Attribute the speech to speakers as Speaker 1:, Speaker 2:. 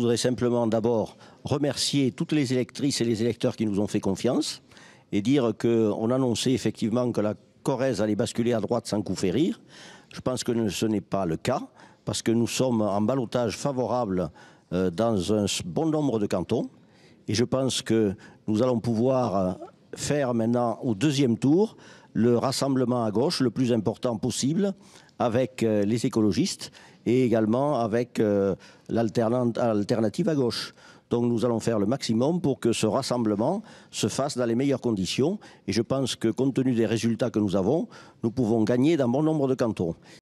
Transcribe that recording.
Speaker 1: Je voudrais simplement d'abord remercier toutes les électrices et les électeurs qui nous ont fait confiance et dire qu'on annonçait effectivement que la Corrèze allait basculer à droite sans coup férir. Je pense que ce n'est pas le cas parce que nous sommes en ballotage favorable euh, dans un bon nombre de cantons. Et je pense que nous allons pouvoir euh, faire maintenant au deuxième tour le rassemblement à gauche le plus important possible avec euh, les écologistes et également avec euh, l'alternative à gauche. Donc nous allons faire le maximum pour que ce rassemblement se fasse dans les meilleures conditions. Et je pense que compte tenu des résultats que nous avons, nous pouvons gagner dans bon nombre de cantons.